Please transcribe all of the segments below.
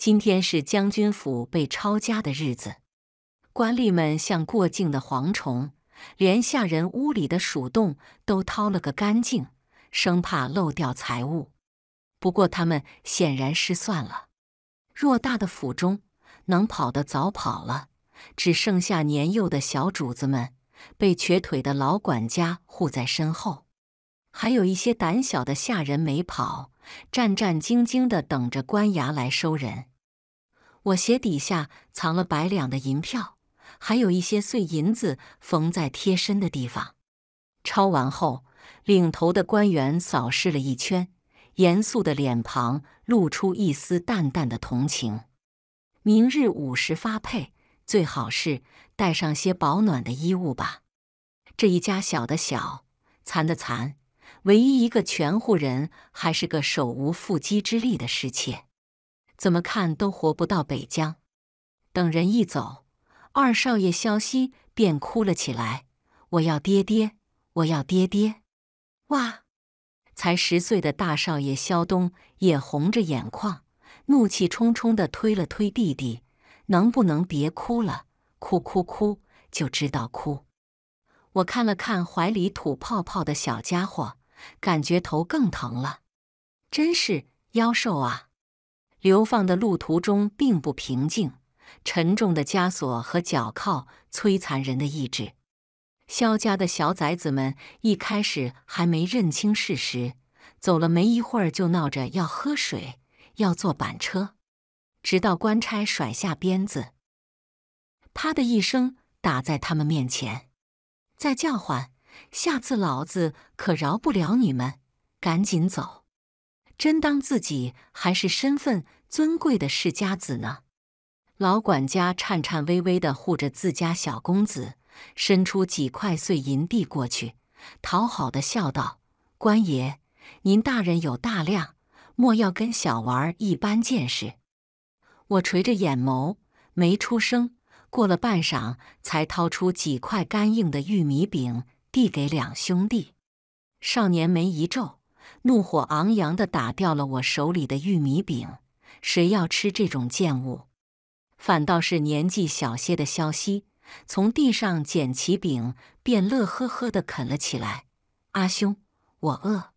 今天是将军府被抄家的日子，官吏们像过境的蝗虫，连下人屋里的鼠洞都掏了个干净，生怕漏掉财物。不过他们显然失算了，偌大的府中，能跑的早跑了，只剩下年幼的小主子们被瘸腿的老管家护在身后，还有一些胆小的下人没跑，战战兢兢地等着官衙来收人。我鞋底下藏了百两的银票，还有一些碎银子缝在贴身的地方。抄完后，领头的官员扫视了一圈，严肃的脸庞露出一丝淡淡的同情。明日午时发配，最好是带上些保暖的衣物吧。这一家小的小，残的残，唯一一个全户人还是个手无缚鸡之力的失窃。怎么看都活不到北疆。等人一走，二少爷萧西便哭了起来：“我要爹爹，我要爹爹！”哇！才十岁的大少爷萧东也红着眼眶，怒气冲冲地推了推弟弟：“能不能别哭了？哭哭哭，就知道哭！”我看了看怀里吐泡泡的小家伙，感觉头更疼了。真是妖兽啊！流放的路途中并不平静，沉重的枷锁和脚铐摧残人的意志。萧家的小崽子们一开始还没认清事实，走了没一会儿就闹着要喝水，要坐板车，直到官差甩下鞭子，啪的一声打在他们面前，再叫唤，下次老子可饶不了你们，赶紧走。真当自己还是身份尊贵的世家子呢？老管家颤颤巍巍地护着自家小公子，伸出几块碎银递过去，讨好的笑道：“官爷，您大人有大量，莫要跟小娃儿一般见识。”我垂着眼眸，没出声。过了半晌，才掏出几块干硬的玉米饼递给两兄弟。少年眉一皱。怒火昂扬地打掉了我手里的玉米饼，谁要吃这种贱物？反倒是年纪小些的萧西，从地上捡起饼，便乐呵呵地啃了起来。阿兄，我饿。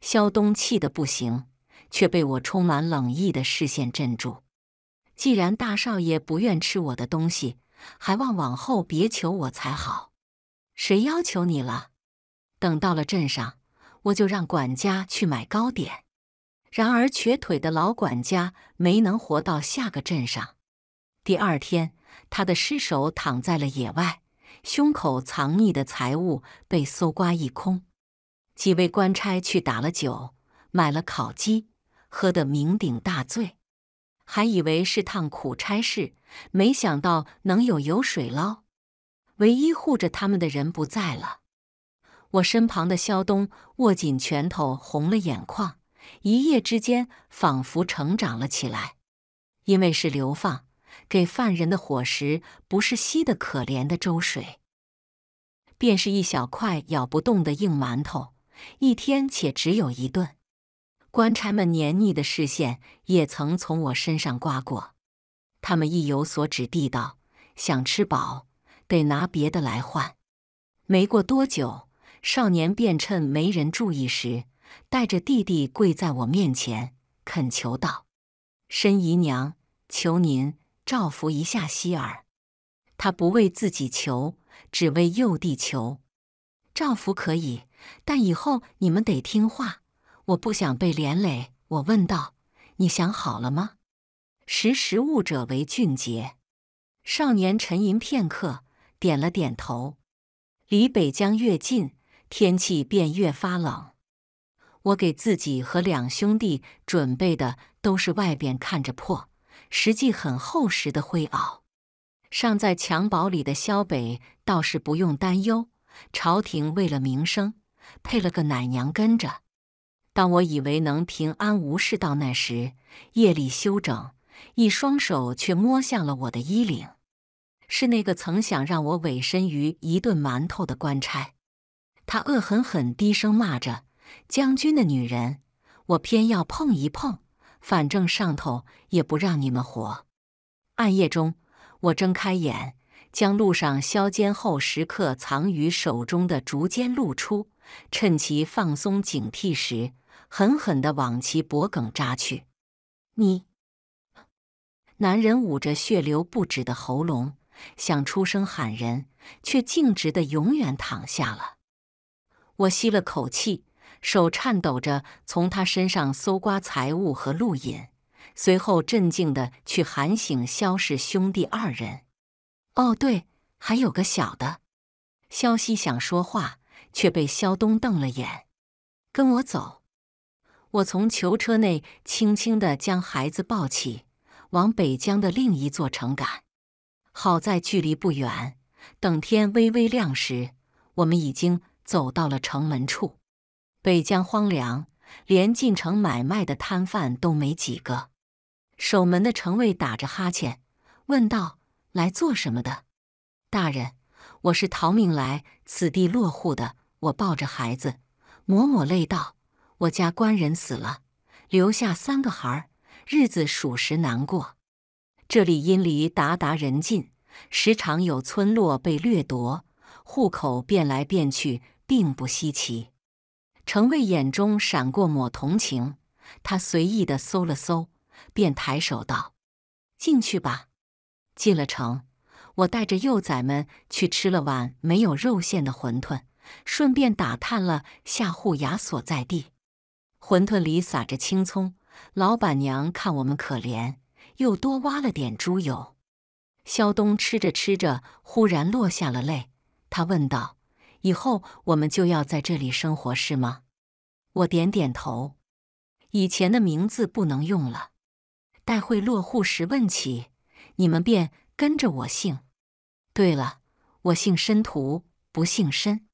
萧东气得不行，却被我充满冷意的视线镇住。既然大少爷不愿吃我的东西，还望往后别求我才好。谁要求你了？等到了镇上。我就让管家去买糕点，然而瘸腿的老管家没能活到下个镇上。第二天，他的尸首躺在了野外，胸口藏匿的财物被搜刮一空。几位官差去打了酒，买了烤鸡，喝得酩酊大醉，还以为是趟苦差事，没想到能有油水捞。唯一护着他们的人不在了。我身旁的肖东握紧拳头，红了眼眶，一夜之间仿佛成长了起来。因为是流放，给犯人的伙食不是稀的可怜的粥水，便是一小块咬不动的硬馒头，一天且只有一顿。官差们黏腻的视线也曾从我身上刮过，他们意有所指地道：“想吃饱，得拿别的来换。”没过多久。少年便趁没人注意时，带着弟弟跪在我面前，恳求道：“申姨娘，求您照拂一下希儿。他不为自己求，只为幼弟求。照拂可以，但以后你们得听话。我不想被连累。”我问道：“你想好了吗？”识时务者为俊杰。少年沉吟片刻，点了点头。离北疆越近。天气便越发冷，我给自己和两兄弟准备的都是外边看着破，实际很厚实的灰袄。尚在襁褓里的萧北倒是不用担忧，朝廷为了名声配了个奶娘跟着。当我以为能平安无事到那时，夜里休整，一双手却摸向了我的衣领，是那个曾想让我委身于一顿馒头的官差。他恶狠狠低声骂着：“将军的女人，我偏要碰一碰。反正上头也不让你们活。”暗夜中，我睁开眼，将路上削尖后时刻藏于手中的竹尖露出，趁其放松警惕时，狠狠地往其脖颈扎去。你，男人捂着血流不止的喉咙，想出声喊人，却径直的永远躺下了。我吸了口气，手颤抖着从他身上搜刮财物和录引，随后镇静的去喊醒萧氏兄弟二人。哦，对，还有个小的。萧西想说话，却被萧东瞪了眼：“跟我走。”我从囚车内轻轻的将孩子抱起，往北疆的另一座城赶。好在距离不远，等天微微亮时，我们已经。走到了城门处，北疆荒凉，连进城买卖的摊贩都没几个。守门的城卫打着哈欠，问道：“来做什么的？”“大人，我是逃命来此地落户的。”我抱着孩子，抹抹泪道：“我家官人死了，留下三个孩儿，日子属实难过。这里因离达达人近，时常有村落被掠夺，户口变来变去。”并不稀奇，程卫眼中闪过抹同情。他随意的搜了搜，便抬手道：“进去吧。”进了城，我带着幼崽们去吃了碗没有肉馅的馄饨，顺便打探了下护牙所在地。馄饨里撒着青葱，老板娘看我们可怜，又多挖了点猪油。肖东吃着吃着，忽然落下了泪。他问道。以后我们就要在这里生活，是吗？我点点头。以前的名字不能用了，待会落户时问起，你们便跟着我姓。对了，我姓申屠，不姓申。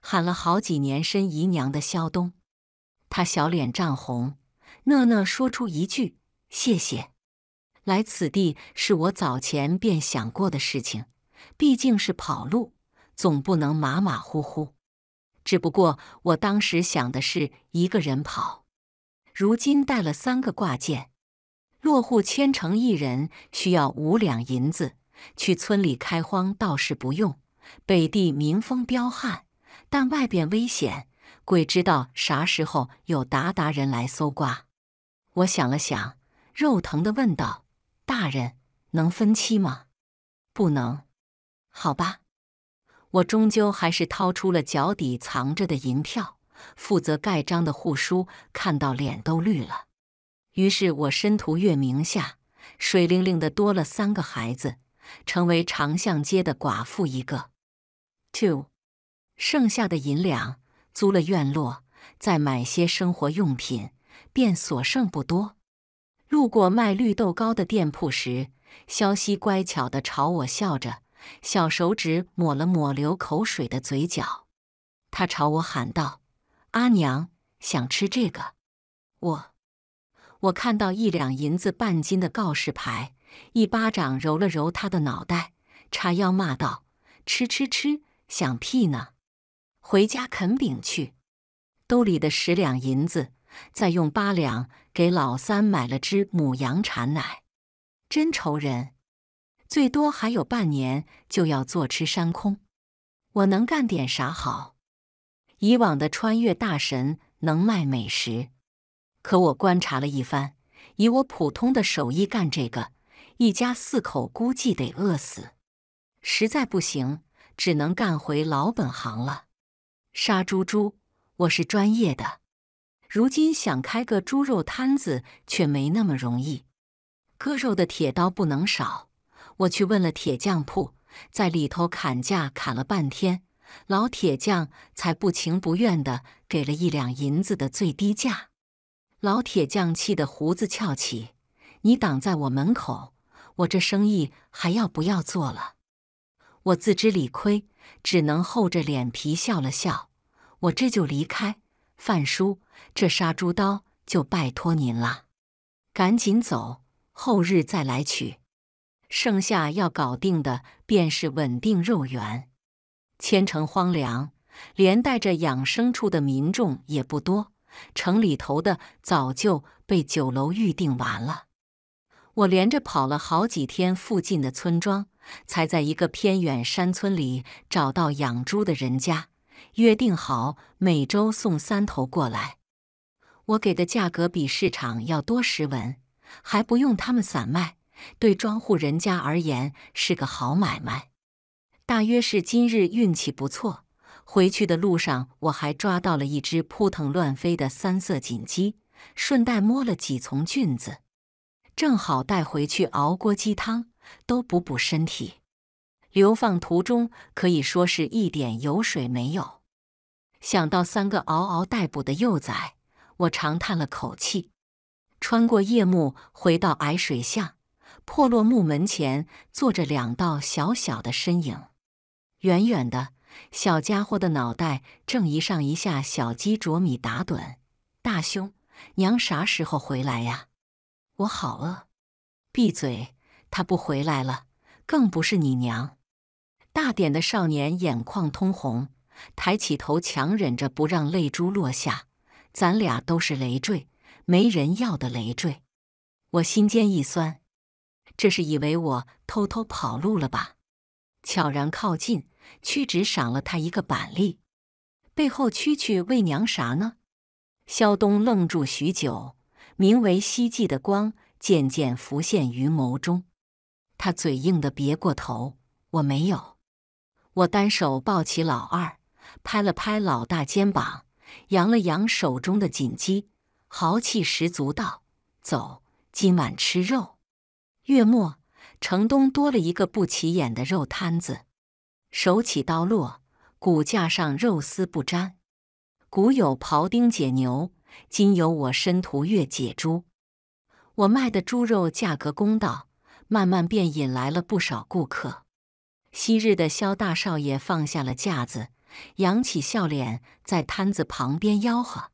喊了好几年“申姨娘”的肖东，他小脸涨红，讷讷说出一句：“谢谢。”来此地是我早前便想过的事情，毕竟是跑路。总不能马马虎虎，只不过我当时想的是一个人跑，如今带了三个挂件，落户千城一人需要五两银子，去村里开荒倒是不用。北地民风彪悍，但外边危险，鬼知道啥时候有鞑靼人来搜刮。我想了想，肉疼的问道：“大人，能分期吗？”“不能。”“好吧。”我终究还是掏出了脚底藏着的银票，负责盖章的户书看到脸都绿了。于是，我申屠月名下水灵灵的多了三个孩子，成为长巷街的寡妇一个。Two，剩下的银两租了院落，再买些生活用品，便所剩不多。路过卖绿豆糕的店铺时，萧西乖巧的朝我笑着。小手指抹了抹流口水的嘴角，他朝我喊道：“阿娘，想吃这个。”我我看到一两银子半斤的告示牌，一巴掌揉了揉他的脑袋，叉腰骂道：“吃吃吃，想屁呢！回家啃饼去。”兜里的十两银子，再用八两给老三买了只母羊产奶，真愁人。最多还有半年就要坐吃山空，我能干点啥好？以往的穿越大神能卖美食，可我观察了一番，以我普通的手艺干这个，一家四口估计得饿死。实在不行，只能干回老本行了——杀猪猪，我是专业的。如今想开个猪肉摊子，却没那么容易，割肉的铁刀不能少。我去问了铁匠铺，在里头砍价砍了半天，老铁匠才不情不愿的给了一两银子的最低价。老铁匠气得胡子翘起：“你挡在我门口，我这生意还要不要做了？”我自知理亏，只能厚着脸皮笑了笑。我这就离开，范叔，这杀猪刀就拜托您了。赶紧走，后日再来取。剩下要搞定的便是稳定肉源。千城荒凉，连带着养牲畜的民众也不多，城里头的早就被酒楼预定完了。我连着跑了好几天附近的村庄，才在一个偏远山村里找到养猪的人家，约定好每周送三头过来。我给的价格比市场要多十文，还不用他们散卖。对庄户人家而言是个好买卖，大约是今日运气不错。回去的路上，我还抓到了一只扑腾乱飞的三色锦鸡，顺带摸了几丛菌子，正好带回去熬锅鸡汤，都补补身体。流放途中可以说是一点油水没有，想到三个嗷嗷待哺的幼崽，我长叹了口气，穿过夜幕回到矮水巷。破落木门前坐着两道小小的身影，远远的，小家伙的脑袋正一上一下，小鸡啄米打盹。大兄，娘啥时候回来呀？我好饿。闭嘴！他不回来了，更不是你娘。大点的少年眼眶通红，抬起头，强忍着不让泪珠落下。咱俩都是累赘，没人要的累赘。我心尖一酸。这是以为我偷偷跑路了吧？悄然靠近，屈指赏了他一个板栗。背后蛐蛐喂娘啥呢？肖东愣住许久，名为希冀的光渐渐浮现于眸中。他嘴硬的别过头：“我没有。”我单手抱起老二，拍了拍老大肩膀，扬了扬手中的锦鸡，豪气十足道：“走，今晚吃肉。”月末，城东多了一个不起眼的肉摊子，手起刀落，骨架上肉丝不沾。古有庖丁解牛，今有我申屠月解猪。我卖的猪肉价格公道，慢慢便引来了不少顾客。昔日的萧大少爷放下了架子，扬起笑脸，在摊子旁边吆喝：“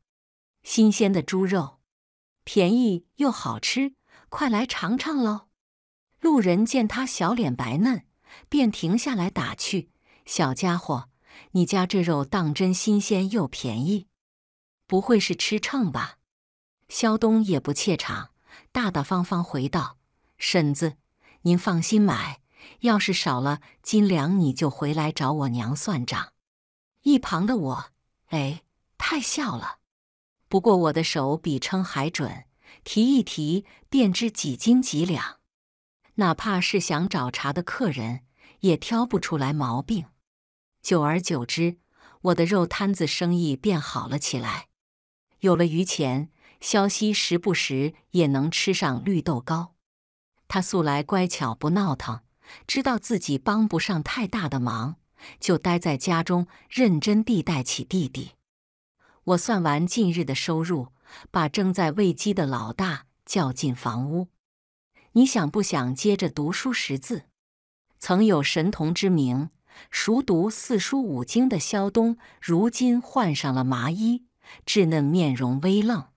新鲜的猪肉，便宜又好吃，快来尝尝喽！”路人见他小脸白嫩，便停下来打趣：“小家伙，你家这肉当真新鲜又便宜，不会是吃秤吧？”肖东也不怯场，大大方方回道：“婶子，您放心买，要是少了斤两，你就回来找我娘算账。”一旁的我，哎，太笑了。不过我的手比秤还准，提一提便知几斤几两。哪怕是想找茬的客人，也挑不出来毛病。久而久之，我的肉摊子生意便好了起来，有了余钱，肖熙时不时也能吃上绿豆糕。他素来乖巧不闹腾，知道自己帮不上太大的忙，就待在家中认真地带起弟弟。我算完近日的收入，把正在喂鸡的老大叫进房屋。你想不想接着读书识字？曾有神童之名、熟读四书五经的萧东，如今换上了麻衣，稚嫩面容微愣。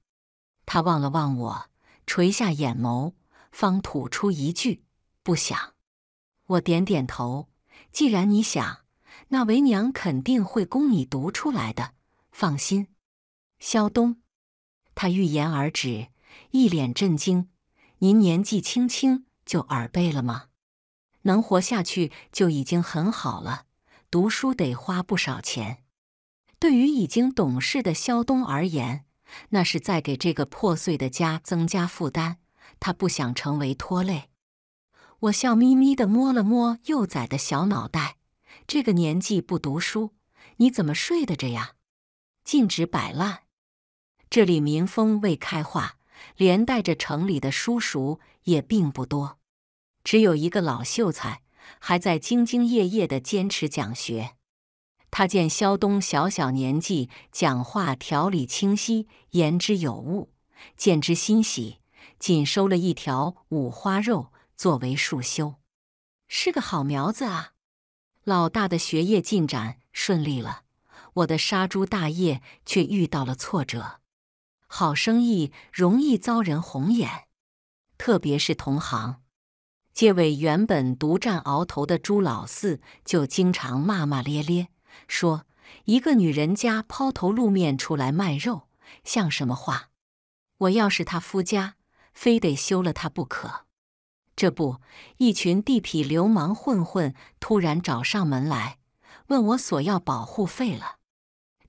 他望了望我，垂下眼眸，方吐出一句：“不想。”我点点头。既然你想，那为娘肯定会供你读出来的，放心。萧东，他欲言而止，一脸震惊。您年纪轻轻就耳背了吗？能活下去就已经很好了。读书得花不少钱，对于已经懂事的肖东而言，那是在给这个破碎的家增加负担。他不想成为拖累。我笑眯眯地摸了摸幼崽的小脑袋，这个年纪不读书，你怎么睡得着呀？禁止摆烂，这里民风未开化。连带着城里的叔叔也并不多，只有一个老秀才还在兢兢业业地坚持讲学。他见萧东小小年纪，讲话条理清晰，言之有物，见之欣喜，仅收了一条五花肉作为束修，是个好苗子啊！老大的学业进展顺利了，我的杀猪大业却遇到了挫折。好生意容易遭人红眼，特别是同行。街尾原本独占鳌头的朱老四就经常骂骂咧咧，说：“一个女人家抛头露面出来卖肉，像什么话？我要是他夫家，非得休了她不可。”这不，一群地痞流氓混混突然找上门来，问我索要保护费了。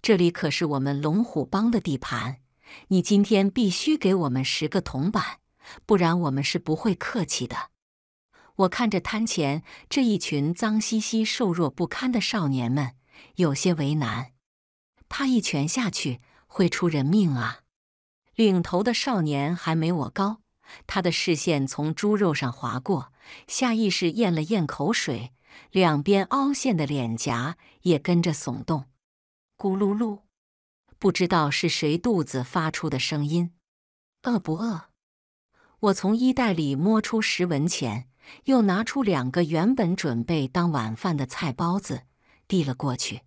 这里可是我们龙虎帮的地盘。你今天必须给我们十个铜板，不然我们是不会客气的。我看着摊前这一群脏兮兮、瘦弱不堪的少年们，有些为难。他一拳下去会出人命啊！领头的少年还没我高，他的视线从猪肉上划过，下意识咽了咽口水，两边凹陷的脸颊也跟着耸动，咕噜噜。不知道是谁肚子发出的声音，饿不饿？我从衣袋里摸出十文钱，又拿出两个原本准备当晚饭的菜包子，递了过去。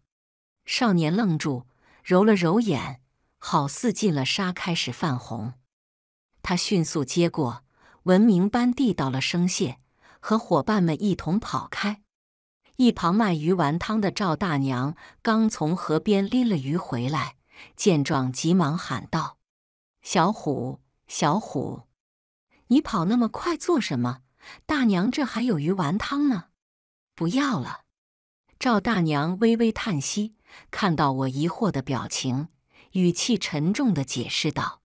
少年愣住，揉了揉眼，好似进了沙开始泛红。他迅速接过，文明般递到了生谢，和伙伴们一同跑开。一旁卖鱼丸汤的赵大娘刚从河边拎了鱼回来。见状，急忙喊道：“小虎，小虎，你跑那么快做什么？大娘，这还有鱼丸汤呢，不要了。”赵大娘微微叹息，看到我疑惑的表情，语气沉重的解释道：“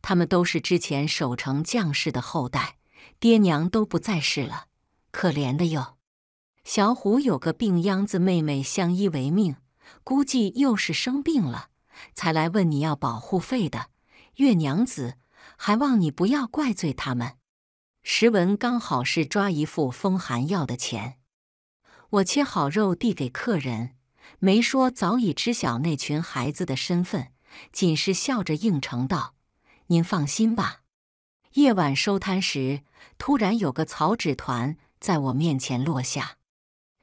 他们都是之前守城将士的后代，爹娘都不在世了，可怜的哟。小虎有个病秧子妹妹，相依为命，估计又是生病了。”才来问你要保护费的，月娘子，还望你不要怪罪他们。石文刚好是抓一副风寒药的钱，我切好肉递给客人，没说早已知晓那群孩子的身份，仅是笑着应承道：“您放心吧。”夜晚收摊时，突然有个草纸团在我面前落下，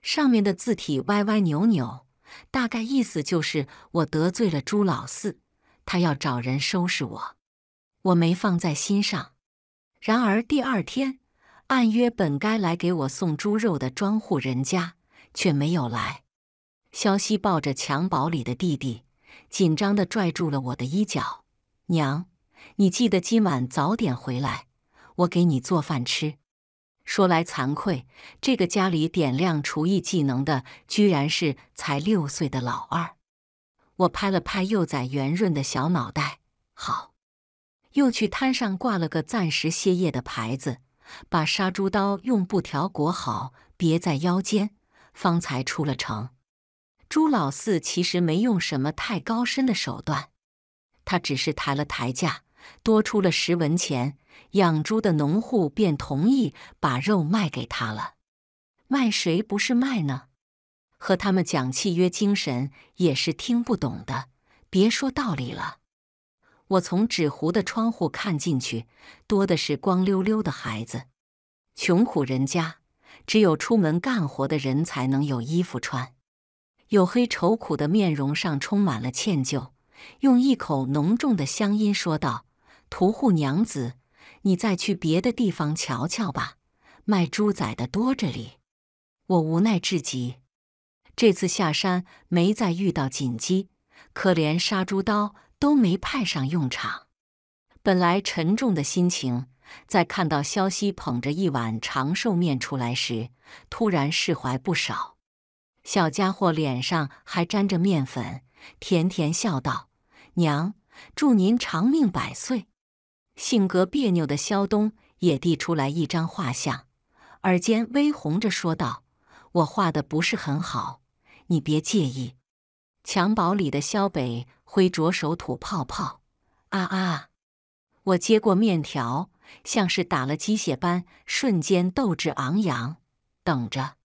上面的字体歪歪扭扭。大概意思就是我得罪了朱老四，他要找人收拾我，我没放在心上。然而第二天，按约本该来给我送猪肉的庄户人家却没有来。萧西抱着襁褓里的弟弟，紧张地拽住了我的衣角：“娘，你记得今晚早点回来，我给你做饭吃。”说来惭愧，这个家里点亮厨艺技能的，居然是才六岁的老二。我拍了拍幼崽圆润的小脑袋，好，又去摊上挂了个暂时歇业的牌子，把杀猪刀用布条裹好，别在腰间，方才出了城。朱老四其实没用什么太高深的手段，他只是抬了抬价，多出了十文钱。养猪的农户便同意把肉卖给他了，卖谁不是卖呢？和他们讲契约精神也是听不懂的，别说道理了。我从纸糊的窗户看进去，多的是光溜溜的孩子，穷苦人家只有出门干活的人才能有衣服穿。黝黑愁苦的面容上充满了歉疚，用一口浓重的乡音说道：“屠户娘子。”你再去别的地方瞧瞧吧，卖猪仔的多着哩。我无奈至极，这次下山没再遇到锦鸡，可怜杀猪刀都没派上用场。本来沉重的心情，在看到萧西捧着一碗长寿面出来时，突然释怀不少。小家伙脸上还沾着面粉，甜甜笑道：“娘，祝您长命百岁。”性格别扭的肖东也递出来一张画像，耳尖微红着说道：“我画的不是很好，你别介意。”襁褓里的肖北挥着手吐泡泡：“啊啊！”我接过面条，像是打了鸡血般，瞬间斗志昂扬。等着，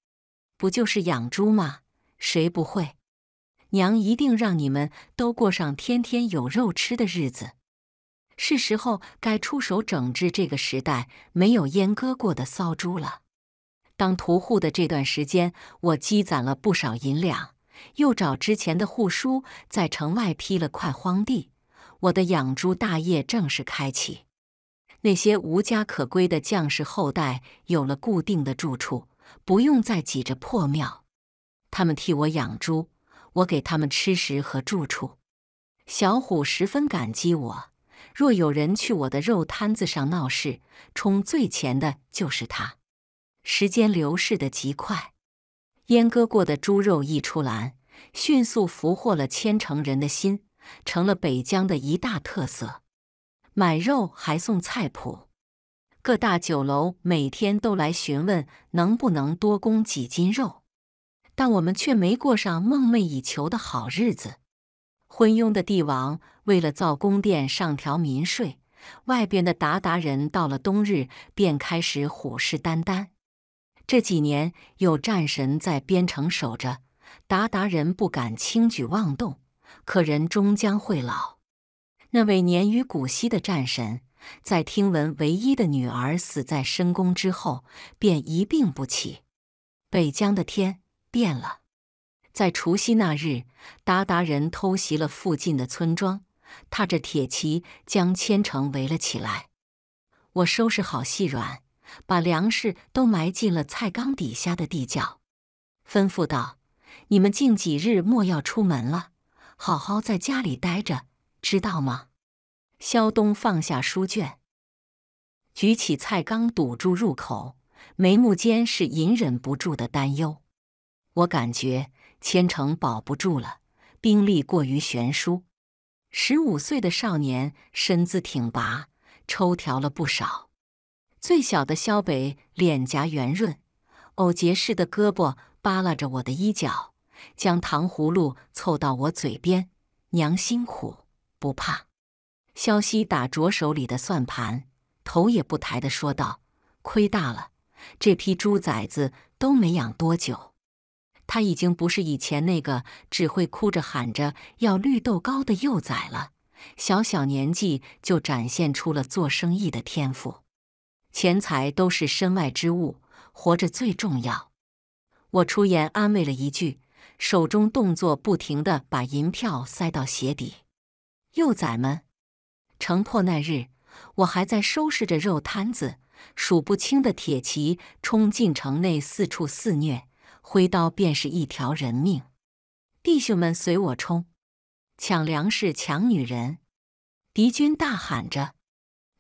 不就是养猪吗？谁不会？娘一定让你们都过上天天有肉吃的日子。是时候该出手整治这个时代没有阉割过的骚猪了。当屠户的这段时间，我积攒了不少银两，又找之前的护叔在城外批了块荒地，我的养猪大业正式开启。那些无家可归的将士后代有了固定的住处，不用再挤着破庙。他们替我养猪，我给他们吃食和住处。小虎十分感激我。若有人去我的肉摊子上闹事，充最钱的就是他。时间流逝的极快，阉割过的猪肉一出栏，迅速俘获了千城人的心，成了北疆的一大特色。买肉还送菜谱，各大酒楼每天都来询问能不能多供几斤肉，但我们却没过上梦寐以求的好日子。昏庸的帝王。为了造宫殿，上调民税，外边的鞑靼人到了冬日便开始虎视眈眈。这几年有战神在边城守着，鞑靼人不敢轻举妄动。可人终将会老，那位年逾古稀的战神，在听闻唯一的女儿死在深宫之后，便一病不起。北疆的天变了，在除夕那日，鞑靼人偷袭了附近的村庄。踏着铁骑将千城围了起来。我收拾好细软，把粮食都埋进了菜缸底下的地窖，吩咐道：“你们近几日莫要出门了，好好在家里待着，知道吗？”肖东放下书卷，举起菜缸堵住入口，眉目间是隐忍不住的担忧。我感觉千城保不住了，兵力过于悬殊。十五岁的少年身姿挺拔，抽条了不少。最小的肖北脸颊圆润，藕节似的胳膊扒拉着我的衣角，将糖葫芦凑到我嘴边：“娘辛苦，不怕。”肖西打着手里的算盘，头也不抬的说道：“亏大了，这批猪崽子都没养多久。”他已经不是以前那个只会哭着喊着要绿豆糕的幼崽了。小小年纪就展现出了做生意的天赋。钱财都是身外之物，活着最重要。我出言安慰了一句，手中动作不停地把银票塞到鞋底。幼崽们，城破那日，我还在收拾着肉摊子，数不清的铁骑冲进城内，四处肆虐。挥刀便是一条人命，弟兄们随我冲，抢粮食，抢女人！敌军大喊着，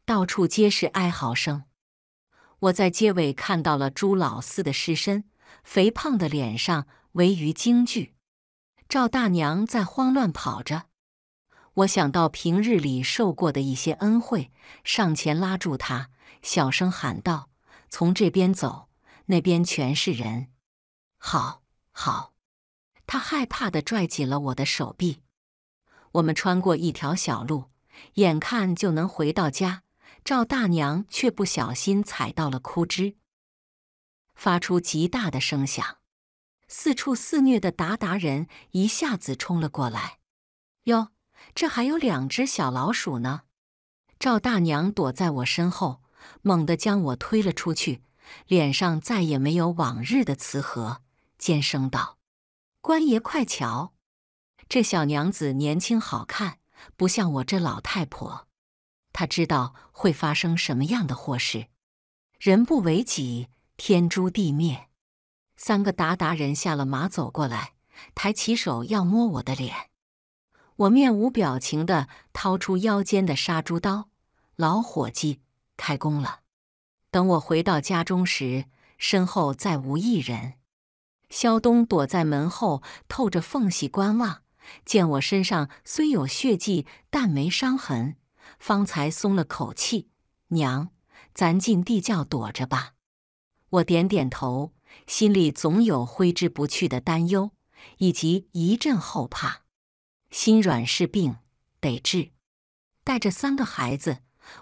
到处皆是哀嚎声。我在街尾看到了朱老四的尸身，肥胖的脸上围于惊惧。赵大娘在慌乱跑着，我想到平日里受过的一些恩惠，上前拉住她，小声喊道：“从这边走，那边全是人。”好，好，他害怕的拽紧了我的手臂。我们穿过一条小路，眼看就能回到家，赵大娘却不小心踩到了枯枝，发出极大的声响。四处肆虐的达达人一下子冲了过来。哟，这还有两只小老鼠呢！赵大娘躲在我身后，猛地将我推了出去，脸上再也没有往日的慈和。尖声道：“官爷，快瞧，这小娘子年轻好看，不像我这老太婆。她知道会发生什么样的祸事。人不为己，天诛地灭。”三个鞑靼人下了马走过来，抬起手要摸我的脸。我面无表情地掏出腰间的杀猪刀。老伙计，开工了。等我回到家中时，身后再无一人。肖东躲在门后，透着缝隙观望，见我身上虽有血迹，但没伤痕，方才松了口气。娘，咱进地窖躲着吧。我点点头，心里总有挥之不去的担忧，以及一阵后怕。心软是病，得治。带着三个孩子，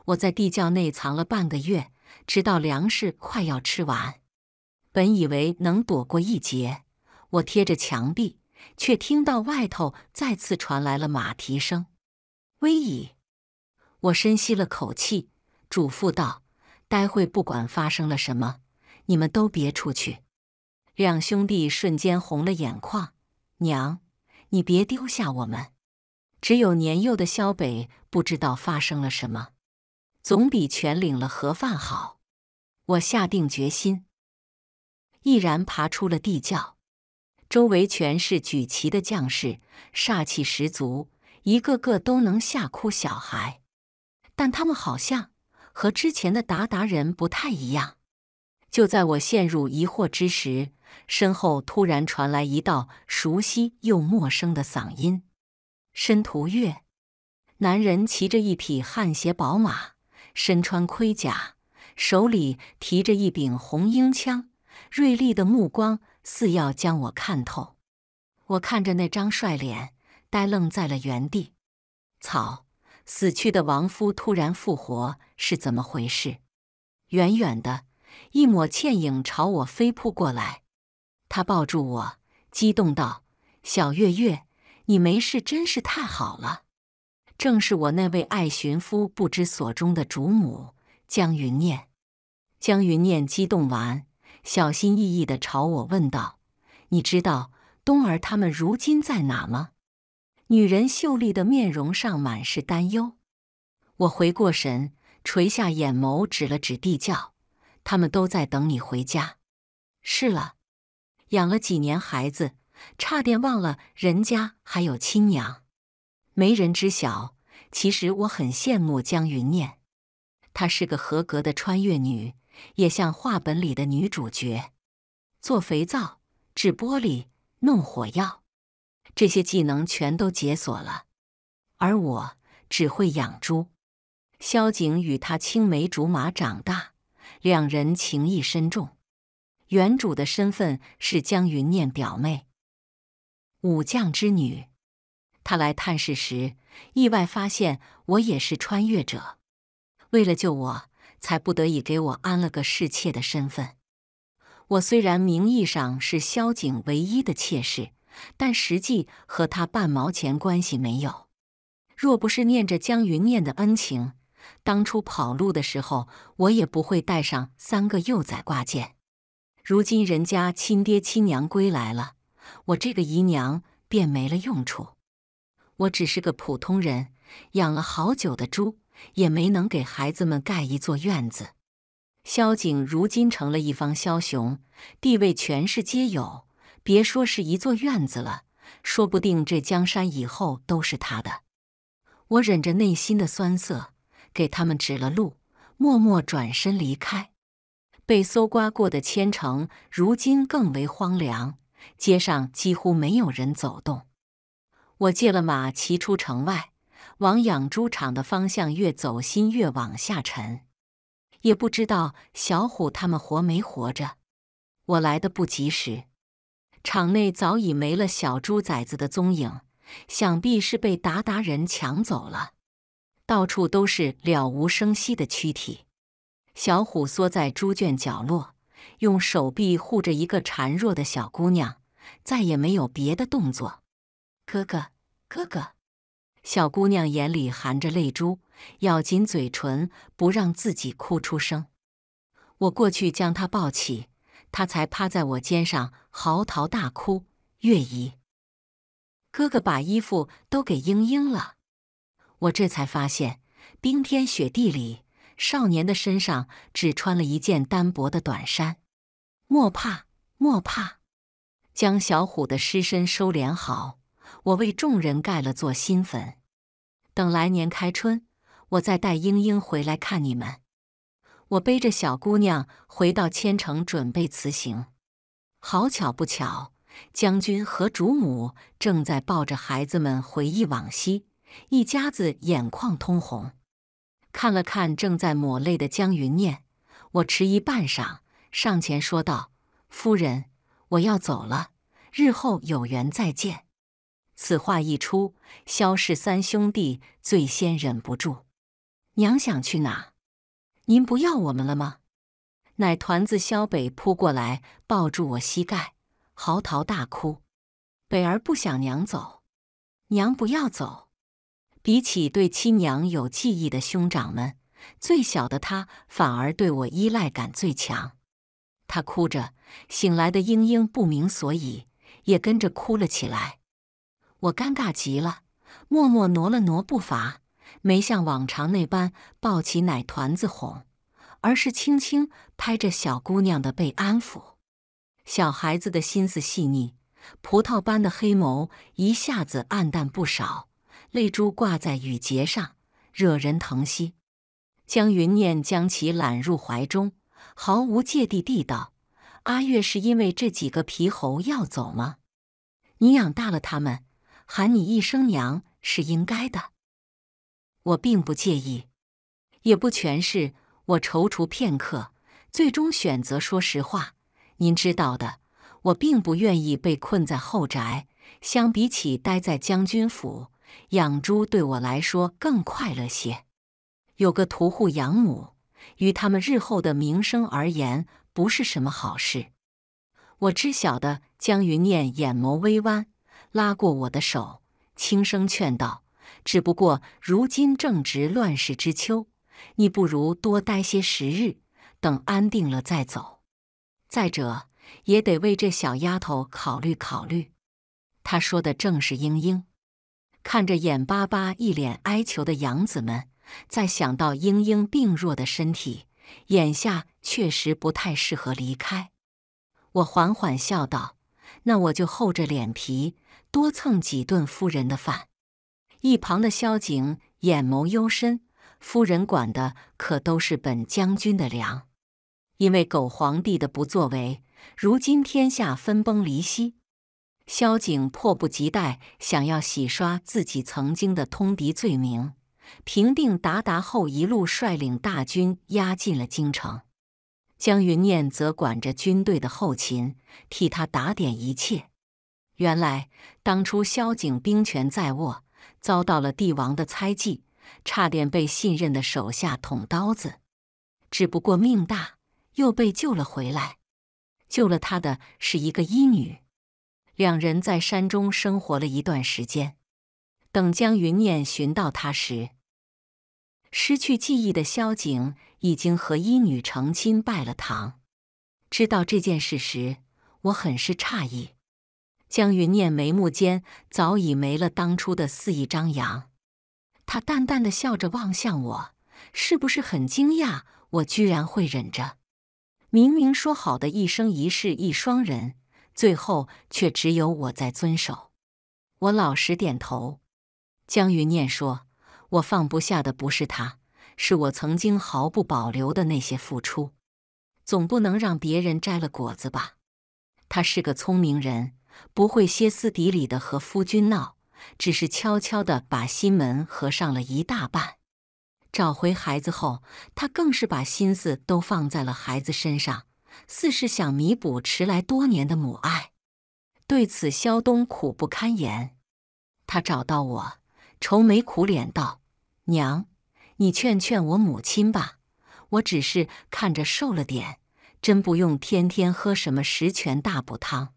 我在地窖内藏了半个月，直到粮食快要吃完。本以为能躲过一劫，我贴着墙壁，却听到外头再次传来了马蹄声。威仪，我深吸了口气，嘱咐道：“待会不管发生了什么，你们都别出去。”两兄弟瞬间红了眼眶：“娘，你别丢下我们！”只有年幼的肖北不知道发生了什么，总比全领了盒饭好。我下定决心。毅然爬出了地窖，周围全是举旗的将士，煞气十足，一个个都能吓哭小孩。但他们好像和之前的鞑靼人不太一样。就在我陷入疑惑之时，身后突然传来一道熟悉又陌生的嗓音：“申屠月。”男人骑着一匹汗血宝马，身穿盔甲，手里提着一柄红缨枪。锐利的目光似要将我看透，我看着那张帅脸，呆愣在了原地。草，死去的亡夫突然复活是怎么回事？远远的一抹倩影朝我飞扑过来，他抱住我，激动道：“小月月，你没事真是太好了！”正是我那位爱寻夫不知所终的主母江云念。江云念激动完。小心翼翼的朝我问道：“你知道冬儿他们如今在哪吗？”女人秀丽的面容上满是担忧。我回过神，垂下眼眸，指了指地窖：“他们都在等你回家。”是了，养了几年孩子，差点忘了人家还有亲娘。没人知晓，其实我很羡慕江云念，她是个合格的穿越女。也像画本里的女主角，做肥皂、制玻璃、弄火药，这些技能全都解锁了。而我只会养猪。萧景与他青梅竹马长大，两人情谊深重。原主的身份是江云念表妹，武将之女。他来探视时，意外发现我也是穿越者，为了救我。才不得已给我安了个侍妾的身份。我虽然名义上是萧景唯一的妾室，但实际和他半毛钱关系没有。若不是念着江云念的恩情，当初跑路的时候我也不会带上三个幼崽挂件。如今人家亲爹亲娘归来了，我这个姨娘便没了用处。我只是个普通人，养了好久的猪。也没能给孩子们盖一座院子。萧景如今成了一方枭雄，地位权势皆有，别说是一座院子了，说不定这江山以后都是他的。我忍着内心的酸涩，给他们指了路，默默转身离开。被搜刮过的千城，如今更为荒凉，街上几乎没有人走动。我借了马，骑出城外。往养猪场的方向越走，心越往下沉。也不知道小虎他们活没活着，我来的不及时，场内早已没了小猪崽子的踪影，想必是被达达人抢走了。到处都是了无声息的躯体。小虎缩在猪圈角落，用手臂护着一个孱弱的小姑娘，再也没有别的动作。哥哥，哥哥。小姑娘眼里含着泪珠，咬紧嘴唇不让自己哭出声。我过去将她抱起，她才趴在我肩上嚎啕大哭。月姨，哥哥把衣服都给英英了。我这才发现，冰天雪地里，少年的身上只穿了一件单薄的短衫。莫怕，莫怕，将小虎的尸身收敛好。我为众人盖了座新坟，等来年开春，我再带英英回来看你们。我背着小姑娘回到千城，准备辞行。好巧不巧，将军和主母正在抱着孩子们回忆往昔，一家子眼眶通红。看了看正在抹泪的江云念，我迟疑半晌，上前说道：“夫人，我要走了，日后有缘再见。”此话一出，萧氏三兄弟最先忍不住：“娘想去哪？您不要我们了吗？”奶团子肖北扑过来抱住我膝盖，嚎啕大哭：“北儿不想娘走，娘不要走。”比起对亲娘有记忆的兄长们，最小的他反而对我依赖感最强。他哭着，醒来的英英不明所以，也跟着哭了起来。我尴尬极了，默默挪了挪步伐，没像往常那般抱起奶团子哄，而是轻轻拍着小姑娘的背安抚。小孩子的心思细腻，葡萄般的黑眸一下子暗淡不少，泪珠挂在雨睫上，惹人疼惜。江云念将其揽入怀中，毫无芥蒂地道：“阿月是因为这几个皮猴要走吗？你养大了他们。”喊你一声娘是应该的，我并不介意，也不全是我踌躇片刻，最终选择说实话。您知道的，我并不愿意被困在后宅，相比起待在将军府养猪，对我来说更快乐些。有个屠户养母，于他们日后的名声而言，不是什么好事。我知晓的，江云念眼眸微弯。拉过我的手，轻声劝道：“只不过如今正值乱世之秋，你不如多待些时日，等安定了再走。再者，也得为这小丫头考虑考虑。”他说的正是英英。看着眼巴巴、一脸哀求的养子们，再想到英英病弱的身体，眼下确实不太适合离开。我缓缓笑道：“那我就厚着脸皮。”多蹭几顿夫人的饭。一旁的萧景眼眸幽深，夫人管的可都是本将军的粮。因为狗皇帝的不作为，如今天下分崩离析。萧景迫不及待想要洗刷自己曾经的通敌罪名，平定鞑靼后，一路率领大军压进了京城。江云念则管着军队的后勤，替他打点一切。原来。当初萧景兵权在握，遭到了帝王的猜忌，差点被信任的手下捅刀子。只不过命大，又被救了回来。救了他的是一个医女，两人在山中生活了一段时间。等江云念寻到他时，失去记忆的萧景已经和医女成亲拜了堂。知道这件事时，我很是诧异。江云念眉目间早已没了当初的肆意张扬，他淡淡的笑着望向我：“是不是很惊讶？我居然会忍着？明明说好的一生一世一双人，最后却只有我在遵守。”我老实点头。江云念说：“我放不下的不是他，是我曾经毫不保留的那些付出，总不能让别人摘了果子吧？”他是个聪明人。不会歇斯底里的和夫君闹，只是悄悄的把心门合上了一大半。找回孩子后，她更是把心思都放在了孩子身上，似是想弥补迟来多年的母爱。对此，肖东苦不堪言。他找到我，愁眉苦脸道：“娘，你劝劝我母亲吧，我只是看着瘦了点，真不用天天喝什么十全大补汤。”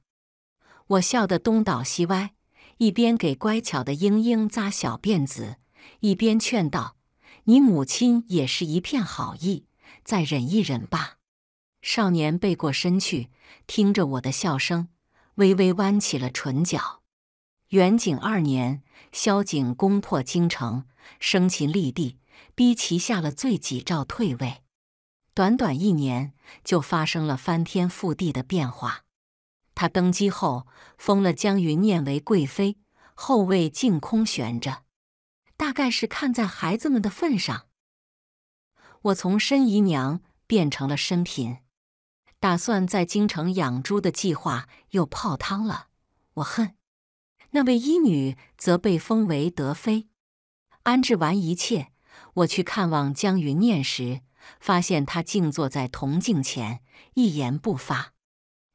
我笑得东倒西歪，一边给乖巧的英英扎小辫子，一边劝道：“你母亲也是一片好意，再忍一忍吧。”少年背过身去，听着我的笑声，微微弯起了唇角。元景二年，萧景攻破京城，生擒立帝，逼其下了罪己诏，退位。短短一年，就发生了翻天覆地的变化。他登基后，封了江云念为贵妃，后位竟空悬着，大概是看在孩子们的份上。我从申姨娘变成了申嫔，打算在京城养猪的计划又泡汤了。我恨那位医女，则被封为德妃。安置完一切，我去看望江云念时，发现她静坐在铜镜前，一言不发。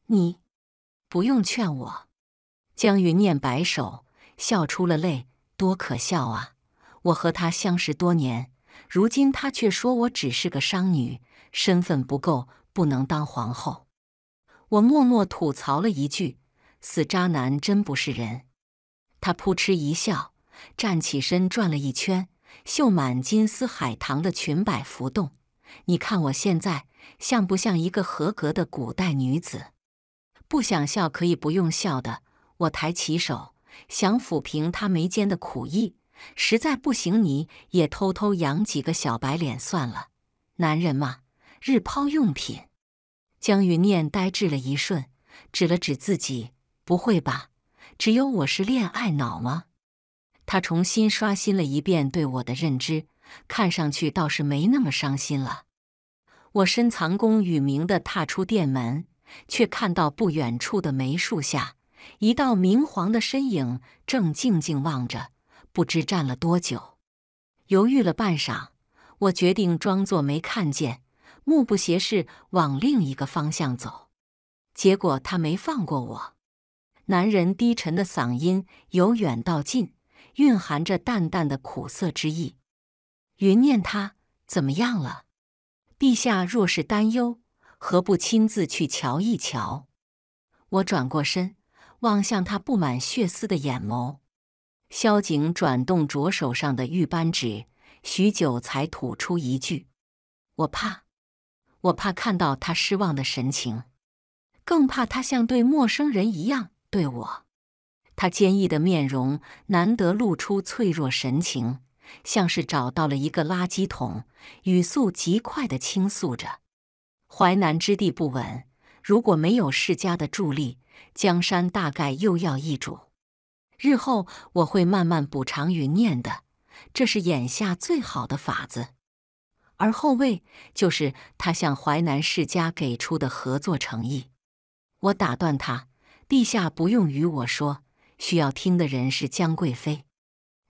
你。不用劝我，江云念摆手，笑出了泪，多可笑啊！我和他相识多年，如今他却说我只是个商女，身份不够，不能当皇后。我默默吐槽了一句：“死渣男，真不是人。”他扑哧一笑，站起身，转了一圈，绣满金丝海棠的裙摆浮动。你看我现在像不像一个合格的古代女子？不想笑可以不用笑的。我抬起手，想抚平他眉间的苦意。实在不行，你也偷偷养几个小白脸算了。男人嘛，日抛用品。江云念呆滞了一瞬，指了指自己：“不会吧？只有我是恋爱脑吗？”他重新刷新了一遍对我的认知，看上去倒是没那么伤心了。我深藏功与名的踏出店门。却看到不远处的梅树下，一道明黄的身影正静静望着，不知站了多久。犹豫了半晌，我决定装作没看见，目不斜视往另一个方向走。结果他没放过我。男人低沉的嗓音由远到近，蕴含着淡淡的苦涩之意。云念他怎么样了？陛下若是担忧。何不亲自去瞧一瞧？我转过身，望向他布满血丝的眼眸。萧景转动着手上的玉扳指，许久才吐出一句：“我怕，我怕看到他失望的神情，更怕他像对陌生人一样对我。”他坚毅的面容难得露出脆弱神情，像是找到了一个垃圾桶，语速极快的倾诉着。淮南之地不稳，如果没有世家的助力，江山大概又要易主。日后我会慢慢补偿云念的，这是眼下最好的法子。而后位就是他向淮南世家给出的合作诚意。我打断他：“陛下不用与我说，需要听的人是江贵妃。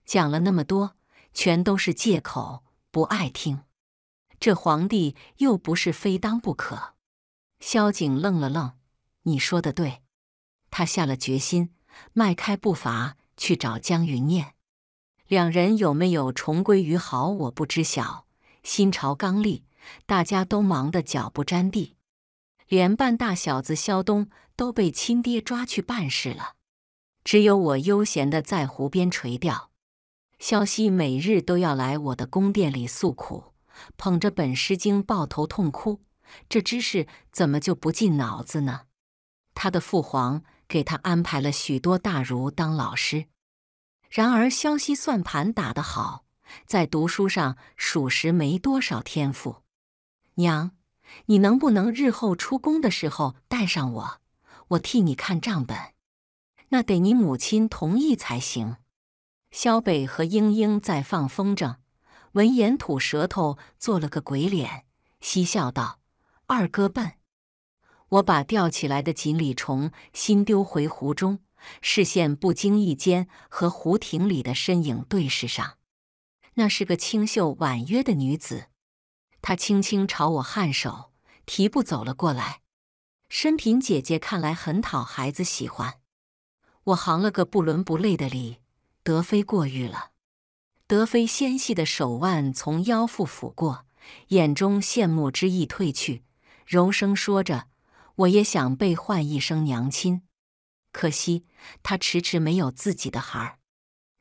讲了那么多，全都是借口，不爱听。”这皇帝又不是非当不可。萧景愣了愣，你说的对，他下了决心，迈开步伐去找江云念。两人有没有重归于好，我不知晓。新朝刚立，大家都忙得脚不沾地，连半大小子萧东都被亲爹抓去办事了。只有我悠闲的在湖边垂钓。萧西每日都要来我的宫殿里诉苦。捧着本诗经，抱头痛哭。这知识怎么就不进脑子呢？他的父皇给他安排了许多大儒当老师，然而萧西算盘打得好，在读书上属实没多少天赋。娘，你能不能日后出宫的时候带上我，我替你看账本？那得你母亲同意才行。萧北和英英在放风筝。闻言，吐舌头，做了个鬼脸，嬉笑道：“二哥笨。”我把吊起来的锦鲤虫新丢回湖中，视线不经意间和湖亭里的身影对视上。那是个清秀婉约的女子，她轻轻朝我颔首，提步走了过来。深品姐姐看来很讨孩子喜欢，我行了个不伦不类的礼：“德妃过誉了。”德妃纤细的手腕从腰腹抚过，眼中羡慕之意褪去，柔声说着：“我也想被唤一声娘亲，可惜她迟迟没有自己的孩儿，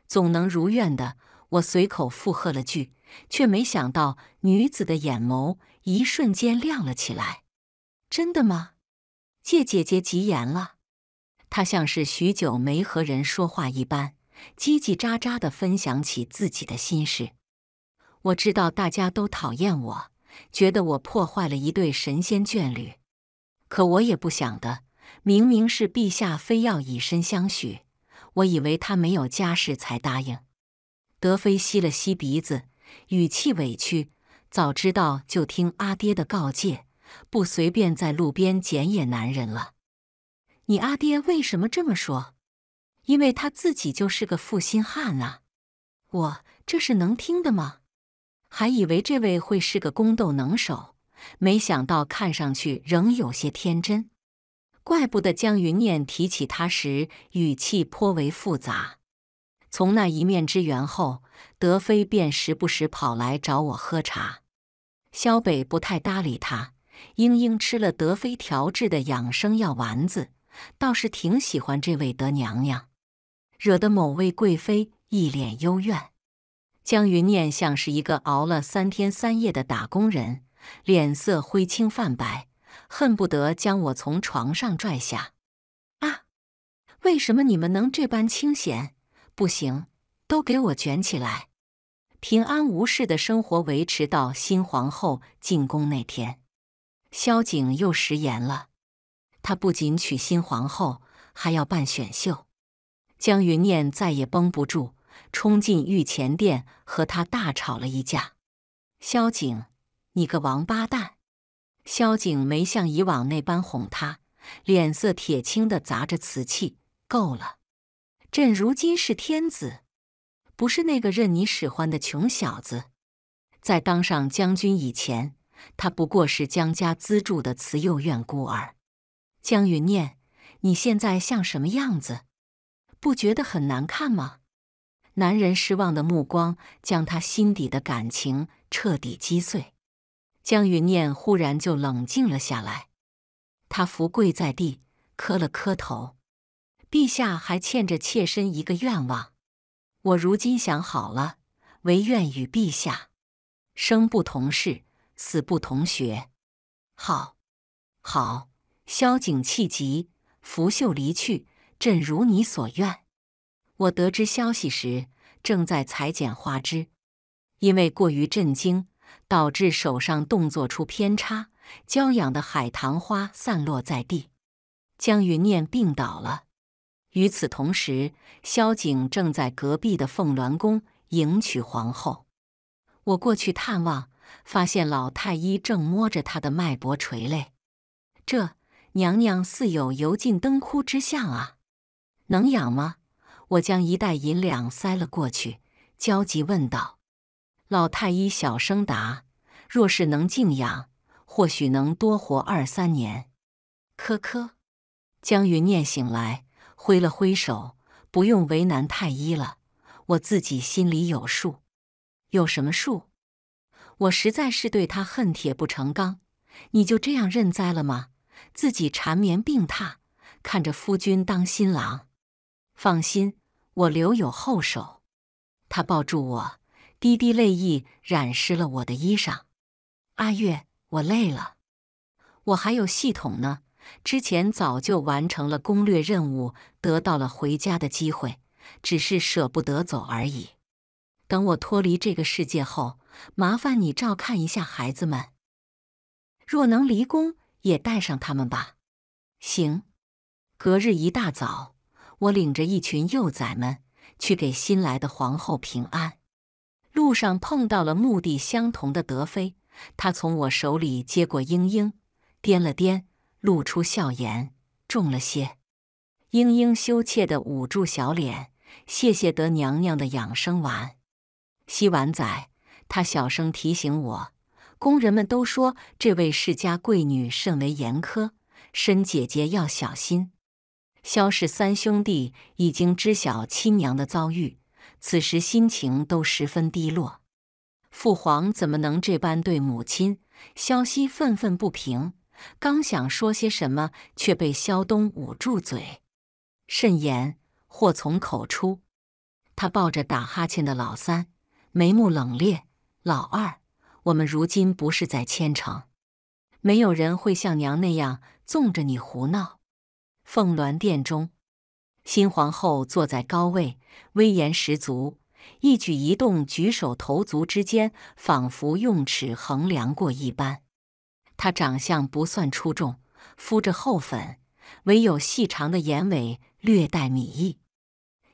总能如愿的。”我随口附和了句，却没想到女子的眼眸一瞬间亮了起来：“真的吗？借姐姐吉言了。”她像是许久没和人说话一般。叽叽喳喳地分享起自己的心事。我知道大家都讨厌我，觉得我破坏了一对神仙眷侣。可我也不想的，明明是陛下非要以身相许，我以为他没有家世才答应。德妃吸了吸鼻子，语气委屈：“早知道就听阿爹的告诫，不随便在路边捡野男人了。”你阿爹为什么这么说？因为他自己就是个负心汉啊！我这是能听的吗？还以为这位会是个宫斗能手，没想到看上去仍有些天真。怪不得江云念提起他时语气颇为复杂。从那一面之缘后，德妃便时不时跑来找我喝茶。萧北不太搭理他，英英吃了德妃调制的养生药丸子，倒是挺喜欢这位德娘娘。惹得某位贵妃一脸幽怨，江云念像是一个熬了三天三夜的打工人，脸色灰青泛白，恨不得将我从床上拽下。啊！为什么你们能这般清闲？不行，都给我卷起来！平安无事的生活维持到新皇后进宫那天，萧景又食言了。他不仅娶新皇后，还要办选秀。江云念再也绷不住，冲进御前殿和他大吵了一架。萧景，你个王八蛋！萧景没像以往那般哄他，脸色铁青的砸着瓷器。够了，朕如今是天子，不是那个任你使唤的穷小子。在当上将军以前，他不过是江家资助的慈幼院孤儿。江云念，你现在像什么样子？不觉得很难看吗？男人失望的目光将他心底的感情彻底击碎。江云念忽然就冷静了下来，他伏跪在地，磕了磕头。陛下还欠着妾身一个愿望，我如今想好了，唯愿与陛下生不同世，死不同穴。好，好。萧景气急，拂袖离去。朕如你所愿。我得知消息时正在裁剪花枝，因为过于震惊，导致手上动作出偏差，娇养的海棠花散落在地，江云念病倒了。与此同时，萧景正在隔壁的凤鸾宫迎娶皇后。我过去探望，发现老太医正摸着她的脉搏垂泪。这娘娘似有油尽灯枯之相啊！能养吗？我将一袋银两塞了过去，焦急问道。老太医小声答：“若是能静养，或许能多活二三年。”“咳咳。”江云念醒来，挥了挥手：“不用为难太医了，我自己心里有数。”“有什么数？”我实在是对他恨铁不成钢。“你就这样认栽了吗？”自己缠绵病榻，看着夫君当新郎。放心，我留有后手。他抱住我，滴滴泪意染湿了我的衣裳。阿月，我累了，我还有系统呢。之前早就完成了攻略任务，得到了回家的机会，只是舍不得走而已。等我脱离这个世界后，麻烦你照看一下孩子们。若能离宫，也带上他们吧。行，隔日一大早。我领着一群幼崽们去给新来的皇后平安，路上碰到了目的相同的德妃，她从我手里接过英英，掂了掂，露出笑颜，重了些。英英羞怯地捂住小脸，谢谢德娘娘的养生丸。吸完仔，她小声提醒我，工人们都说这位世家贵女甚为严苛，申姐姐要小心。萧氏三兄弟已经知晓亲娘的遭遇，此时心情都十分低落。父皇怎么能这般对母亲？萧西愤愤不平，刚想说些什么，却被萧东捂住嘴。慎言，祸从口出。他抱着打哈欠的老三，眉目冷冽。老二，我们如今不是在千城，没有人会像娘那样纵着你胡闹。凤鸾殿中，新皇后坐在高位，威严十足，一举一动、举手投足之间，仿佛用尺衡量过一般。她长相不算出众，敷着厚粉，唯有细长的眼尾略带米意。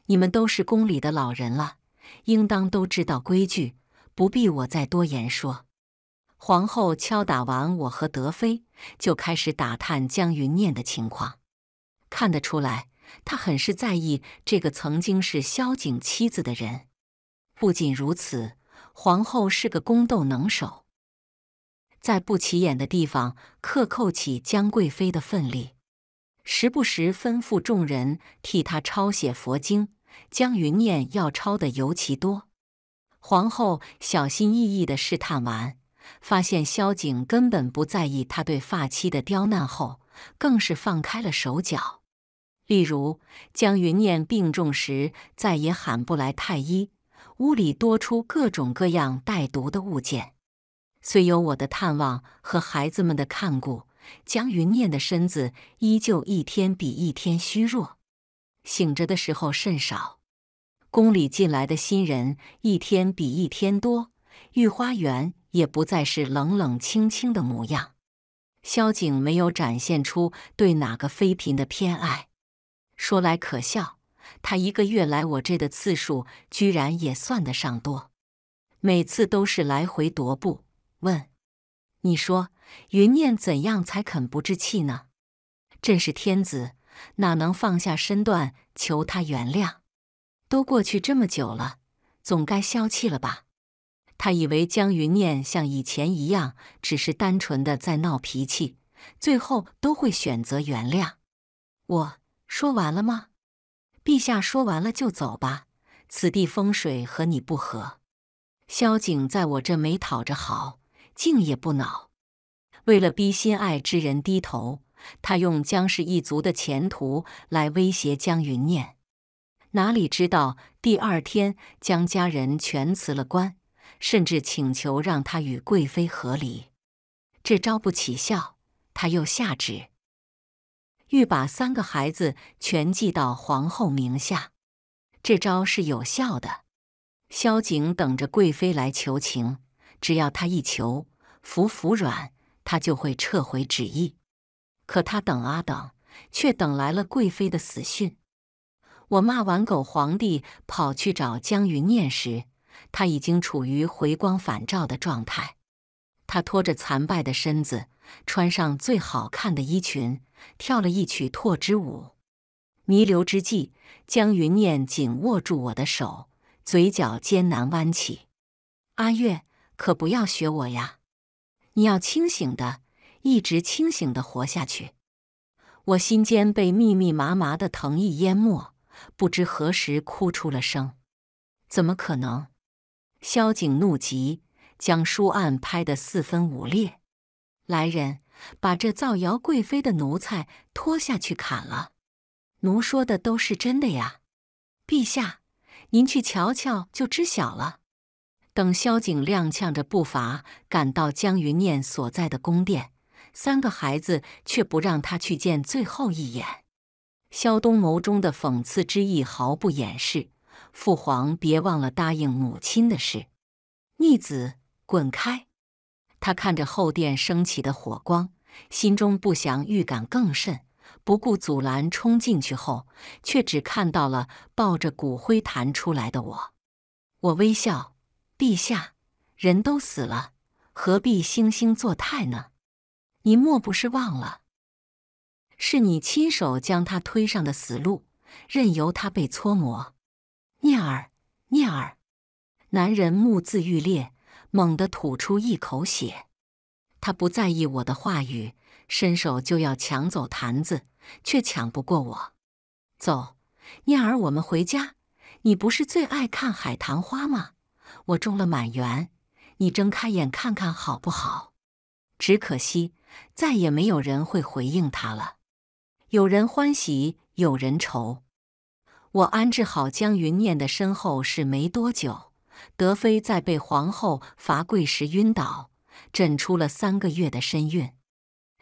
你们都是宫里的老人了，应当都知道规矩，不必我再多言说。皇后敲打完我和德妃，就开始打探江云念的情况。看得出来，他很是在意这个曾经是萧景妻子的人。不仅如此，皇后是个宫斗能手，在不起眼的地方克扣起江贵妃的份力，时不时吩咐众人替她抄写佛经。江云念要抄的尤其多，皇后小心翼翼的试探完，发现萧景根本不在意她对发妻的刁难后，更是放开了手脚。例如，江云念病重时再也喊不来太医，屋里多出各种各样带毒的物件。虽有我的探望和孩子们的看顾，江云念的身子依旧一天比一天虚弱，醒着的时候甚少。宫里进来的新人一天比一天多，御花园也不再是冷冷清清的模样。萧景没有展现出对哪个妃嫔的偏爱。说来可笑，他一个月来我这的次数居然也算得上多，每次都是来回踱步问：“你说云念怎样才肯不置气呢？”朕是天子，哪能放下身段求他原谅？都过去这么久了，总该消气了吧？他以为江云念像以前一样，只是单纯的在闹脾气，最后都会选择原谅我。说完了吗？陛下说完了就走吧。此地风水和你不合。萧景在我这没讨着好，静也不恼。为了逼心爱之人低头，他用江氏一族的前途来威胁江云念。哪里知道第二天江家人全辞了官，甚至请求让他与贵妃和离。这招不起效，他又下旨。欲把三个孩子全寄到皇后名下，这招是有效的。萧景等着贵妃来求情，只要他一求，服服软，他就会撤回旨意。可他等啊等，却等来了贵妃的死讯。我骂完狗皇帝，跑去找江云念时，他已经处于回光返照的状态。他拖着残败的身子，穿上最好看的衣裙。跳了一曲拓之舞，弥留之际，江云念紧握住我的手，嘴角艰难弯起：“阿月，可不要学我呀！你要清醒的，一直清醒的活下去。”我心间被密密麻麻的疼意淹没，不知何时哭出了声。怎么可能？萧景怒极，将书案拍得四分五裂。来人！把这造谣贵妃的奴才拖下去砍了！奴说的都是真的呀，陛下，您去瞧瞧就知晓了。等萧景踉跄着步伐赶到江云念所在的宫殿，三个孩子却不让他去见最后一眼。萧东眸中的讽刺之意毫不掩饰，父皇别忘了答应母亲的事。逆子，滚开！他看着后殿升起的火光。心中不祥预感更甚，不顾阻拦冲进去后，却只看到了抱着骨灰坛出来的我。我微笑：“陛下，人都死了，何必惺惺作态呢？你莫不是忘了，是你亲手将他推上的死路，任由他被搓磨。”念儿，念儿！男人目眦欲裂，猛地吐出一口血。他不在意我的话语，伸手就要抢走坛子，却抢不过我。走，念儿，我们回家。你不是最爱看海棠花吗？我种了满园，你睁开眼看看好不好？只可惜再也没有人会回应他了。有人欢喜，有人愁。我安置好江云念的身后事没多久，德妃在被皇后罚跪时晕倒。诊出了三个月的身孕，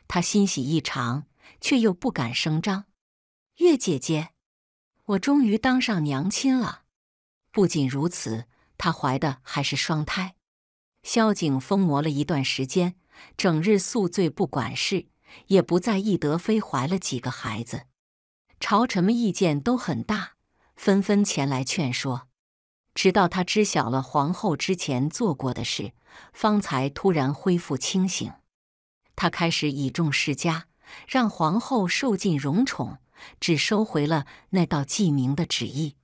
她欣喜异常，却又不敢声张。月姐姐，我终于当上娘亲了。不仅如此，她怀的还是双胎。萧景疯魔了一段时间，整日宿醉，不管事，也不在意德妃怀了几个孩子。朝臣们意见都很大，纷纷前来劝说。直到他知晓了皇后之前做过的事，方才突然恢复清醒。他开始倚重世家，让皇后受尽荣宠，只收回了那道记名的旨意。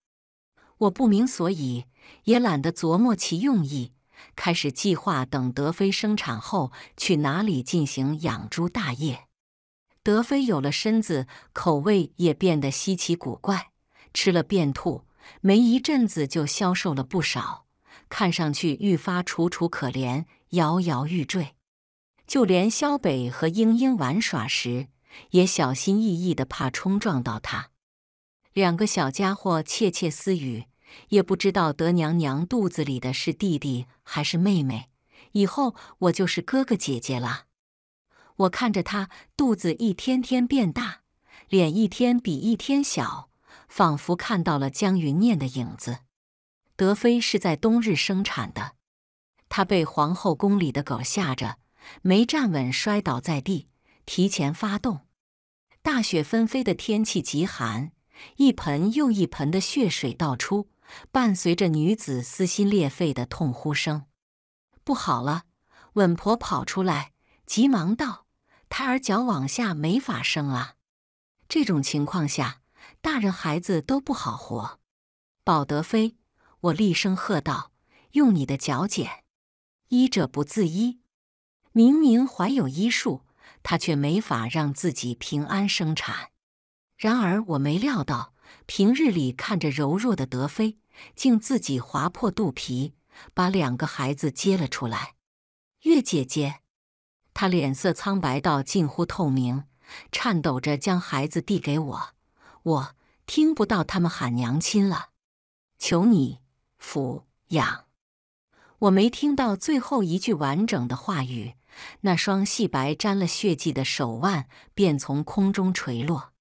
我不明所以，也懒得琢磨其用意，开始计划等德妃生产后去哪里进行养猪大业。德妃有了身子，口味也变得稀奇古怪，吃了便吐。没一阵子就消瘦了不少，看上去愈发楚楚可怜、摇摇欲坠。就连肖北和英英玩耍时，也小心翼翼的怕冲撞到她。两个小家伙窃窃私语，也不知道德娘娘肚子里的是弟弟还是妹妹。以后我就是哥哥姐姐了。我看着她肚子一天天变大，脸一天比一天小。仿佛看到了江云念的影子。德妃是在冬日生产的，她被皇后宫里的狗吓着，没站稳，摔倒在地，提前发动。大雪纷飞的天气极寒，一盆又一盆的血水倒出，伴随着女子撕心裂肺的痛呼声：“不好了！”稳婆跑出来，急忙道：“胎儿脚往下，没法生啊！”这种情况下。大人孩子都不好活，宝德妃，我厉声喝道：“用你的脚剪！医者不自医，明明怀有医术，他却没法让自己平安生产。然而我没料到，平日里看着柔弱的德妃，竟自己划破肚皮，把两个孩子接了出来。月姐姐，她脸色苍白到近乎透明，颤抖着将孩子递给我，我。”听不到他们喊娘亲了，求你抚养！我没听到最后一句完整的话语，那双细白沾了血迹的手腕便从空中垂落。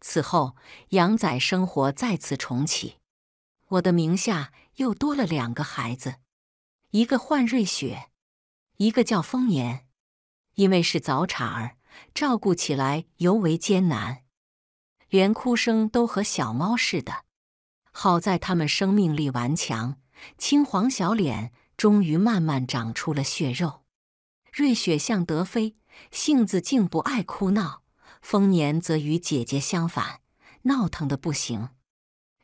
此后，杨仔生活再次重启，我的名下又多了两个孩子，一个唤瑞雪，一个叫丰年。因为是早产儿，照顾起来尤为艰难。连哭声都和小猫似的。好在他们生命力顽强，青黄小脸终于慢慢长出了血肉。瑞雪像德妃，性子竟不爱哭闹；丰年则与姐姐相反，闹腾的不行。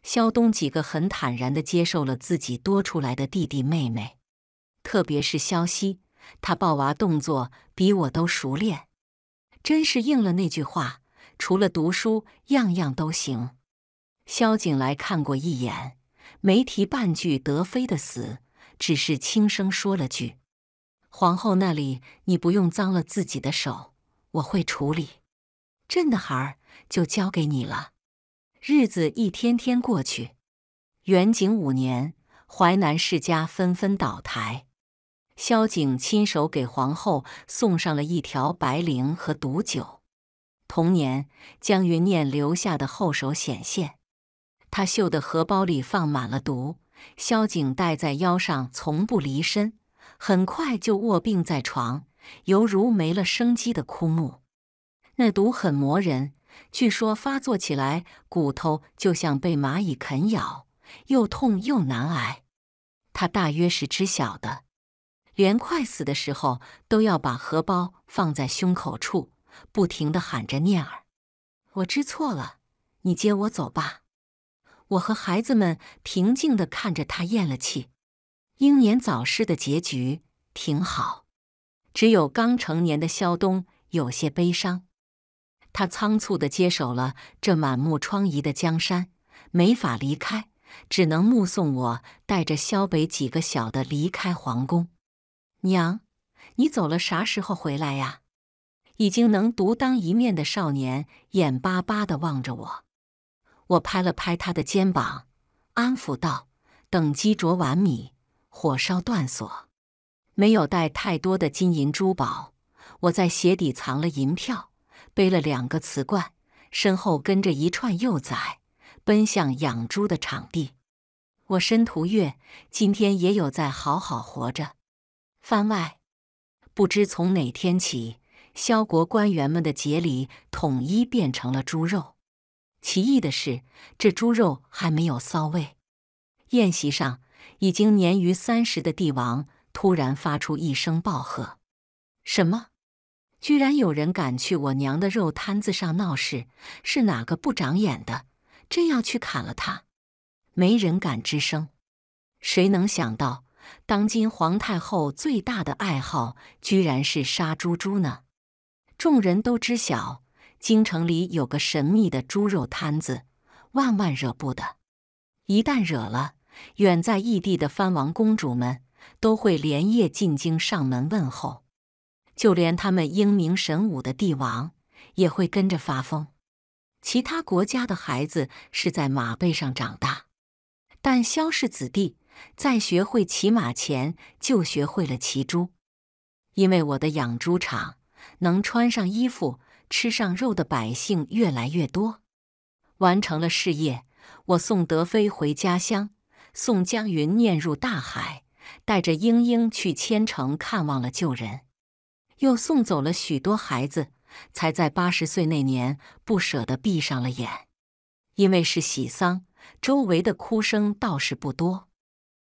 肖东几个很坦然地接受了自己多出来的弟弟妹妹，特别是肖西，他抱娃动作比我都熟练，真是应了那句话。除了读书，样样都行。萧景来看过一眼，没提半句德妃的死，只是轻声说了句：“皇后那里，你不用脏了自己的手，我会处理。朕的孩儿就交给你了。”日子一天天过去，元景五年，淮南世家纷纷倒台。萧景亲手给皇后送上了一条白绫和毒酒。同年，江云念留下的后手显现，他绣的荷包里放满了毒，萧景带在腰上从不离身，很快就卧病在床，犹如没了生机的枯木。那毒很磨人，据说发作起来，骨头就像被蚂蚁啃咬，又痛又难挨。他大约是知晓的，连快死的时候都要把荷包放在胸口处。不停的喊着念儿，我知错了，你接我走吧。我和孩子们平静的看着他咽了气，英年早逝的结局挺好。只有刚成年的肖东有些悲伤。他仓促的接手了这满目疮痍的江山，没法离开，只能目送我带着萧北几个小的离开皇宫。娘，你走了啥时候回来呀？已经能独当一面的少年眼巴巴地望着我，我拍了拍他的肩膀，安抚道：“等鸡啄完米，火烧断锁。”没有带太多的金银珠宝，我在鞋底藏了银票，背了两个瓷罐，身后跟着一串幼崽，奔向养猪的场地。我申屠月今天也有在好好活着。番外，不知从哪天起。萧国官员们的节礼统一变成了猪肉，奇异的是，这猪肉还没有骚味。宴席上，已经年逾三十的帝王突然发出一声暴喝：“什么？居然有人敢去我娘的肉摊子上闹事？是哪个不长眼的？真要去砍了他！”没人敢吱声。谁能想到，当今皇太后最大的爱好居然是杀猪猪呢？众人都知晓，京城里有个神秘的猪肉摊子，万万惹不得。一旦惹了，远在异地的藩王公主们都会连夜进京上门问候，就连他们英明神武的帝王也会跟着发疯。其他国家的孩子是在马背上长大，但萧氏子弟在学会骑马前就学会了骑猪，因为我的养猪场。能穿上衣服、吃上肉的百姓越来越多，完成了事业。我送德妃回家乡，送江云念入大海，带着英英去千城看望了旧人，又送走了许多孩子，才在八十岁那年不舍得闭上了眼。因为是喜丧，周围的哭声倒是不多。